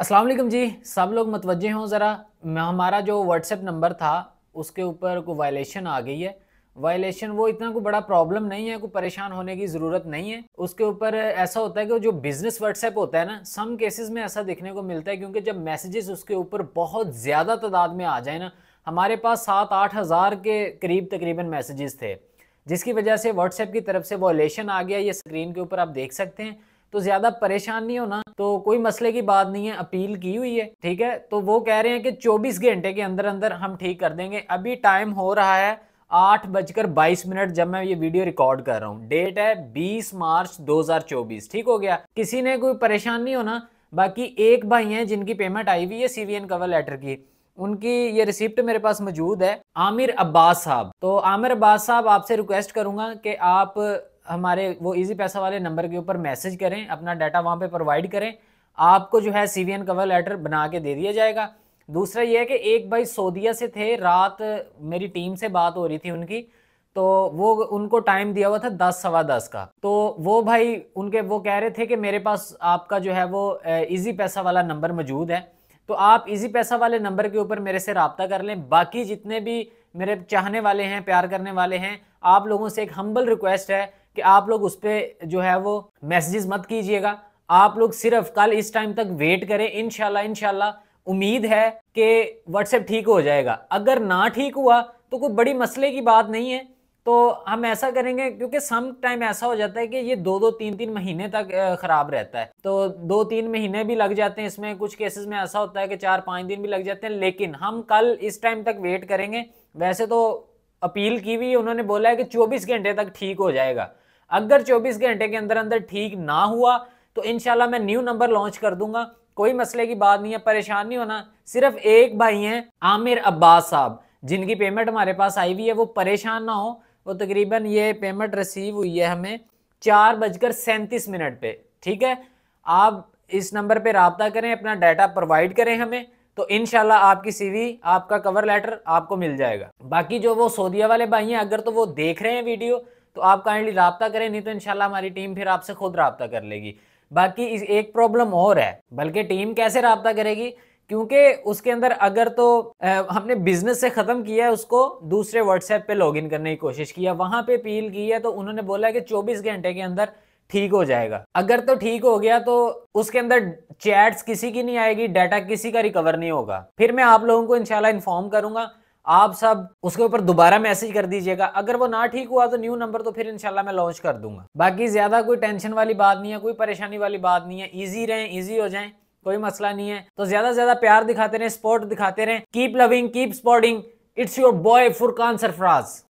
असलम जी सब लोग मतवजे हों ज़रा हमारा जो व्हाट्सएप नंबर था उसके ऊपर कोई वायलेशन आ गई है वायलेशन वो इतना कोई बड़ा प्रॉब्लम नहीं है कोई परेशान होने की ज़रूरत नहीं है उसके ऊपर ऐसा होता है कि जो बिज़नेस व्हाट्सएप होता है ना सम केसेस में ऐसा देखने को मिलता है क्योंकि जब मैसेजेस उसके ऊपर बहुत ज़्यादा तादाद में आ जाए ना हमारे पास सात आठ हज़ार के करीब तकरीबन मैसेजेस थे जिसकी वजह से व्हाट्सएप की तरफ से वॉलेशन आ गया ये स्क्रीन के ऊपर आप देख सकते हैं तो ज़्यादा परेशान नहीं होना तो कोई मसले की बात नहीं है अपील की हुई है ठीक है तो वो कह रहे हैं कि 24 घंटे के अंदर अंदर हम ठीक कर देंगे अभी टाइम हो रहा है आठ बजकर बाईस मिनट जब मैं ये वीडियो रिकॉर्ड कर रहा हूँ डेट है 20 मार्च 2024 ठीक हो गया किसी ने कोई परेशान नहीं होना बाकी एक भाई हैं जिनकी पेमेंट आई हुई है सीवीएन कवर लेटर की उनकी ये रिसिप्ट मेरे पास मौजूद है आमिर अब्बास साहब तो आमिर अब्बास साहब आपसे रिक्वेस्ट करूंगा कि आप हमारे वो इजी पैसा वाले नंबर के ऊपर मैसेज करें अपना डाटा वहाँ पे प्रोवाइड करें आपको जो है सी कवर लेटर बना के दे दिया जाएगा दूसरा ये है कि एक भाई सऊदिया से थे रात मेरी टीम से बात हो रही थी उनकी तो वो उनको टाइम दिया हुआ था दस सवा दस का तो वो भाई उनके वो कह रहे थे कि मेरे पास आपका जो है वो इजी पैसा वाला नंबर मौजूद है तो आप इजी पैसा वाले नंबर के ऊपर मेरे से रबता कर लें बाकी जितने भी मेरे चाहने वाले हैं प्यार करने वाले हैं आप लोगों से एक हम्बल रिक्वेस्ट है कि आप लोग उस पर जो है वो मैसेजेस मत कीजिएगा आप लोग सिर्फ कल इस टाइम तक वेट करें इनशाला इनशाला उम्मीद है कि व्हाट्सएप ठीक हो जाएगा अगर ना ठीक हुआ तो कोई बड़ी मसले की बात नहीं है तो हम ऐसा करेंगे क्योंकि सम टाइम ऐसा हो जाता है कि ये दो दो तीन तीन महीने तक ख़राब रहता है तो दो तीन महीने भी लग जाते हैं इसमें कुछ केसेस में ऐसा होता है कि चार पाँच दिन भी लग जाते हैं लेकिन हम कल इस टाइम तक वेट करेंगे वैसे तो अपील की हुई उन्होंने बोला है कि चौबीस घंटे तक ठीक हो जाएगा अगर 24 घंटे के अंदर अंदर ठीक ना हुआ तो इनशाला मैं न्यू नंबर लॉन्च कर दूंगा कोई मसले की बात नहीं है परेशान नहीं होना सिर्फ एक भाई हैं आमिर अब्बास साहब जिनकी पेमेंट हमारे पास आई हुई है वो परेशान ना हो वो तकरीबन ये पेमेंट रिसीव हुई है हमें चार बजकर सैंतीस मिनट पे ठीक है आप इस नंबर पे रबता करें अपना डाटा प्रोवाइड करें हमें तो इन आपकी सीवी आपका कवर लेटर आपको मिल जाएगा बाकी जो वो सोदिया वाले भाई हैं अगर तो वो देख रहे हैं वीडियो तो आप काइंडली रबता करें नहीं तो इनशाला हमारी टीम फिर आपसे खुद रबता कर लेगी बाकी इस एक प्रॉब्लम और है बल्कि टीम कैसे रबता करेगी क्योंकि उसके अंदर अगर तो आ, हमने बिजनेस से ख़त्म किया है उसको दूसरे व्हाट्सएप पे लॉगिन करने की कोशिश किया वहाँ पे अपील की है तो उन्होंने बोला कि 24 घंटे के अंदर ठीक हो जाएगा अगर तो ठीक हो गया तो उसके अंदर चैट्स किसी की नहीं आएगी डाटा किसी का रिकवर नहीं होगा फिर मैं आप लोगों को इनशाला इन्फॉर्म करूंगा आप सब उसके ऊपर दोबारा मैसेज कर दीजिएगा अगर वो ना ठीक हुआ तो न्यू नंबर तो फिर इनशाला मैं लॉन्च कर दूंगा बाकी ज़्यादा कोई टेंशन वाली बात नहीं है कोई परेशानी वाली बात नहीं है ईजी रहें ईजी हो जाएं कोई मसला नहीं है तो ज़्यादा से ज़्यादा प्यार दिखाते रहें सपोर्ट दिखाते रहें keep loving keep sporting it's your boy Furqan Sarfaraz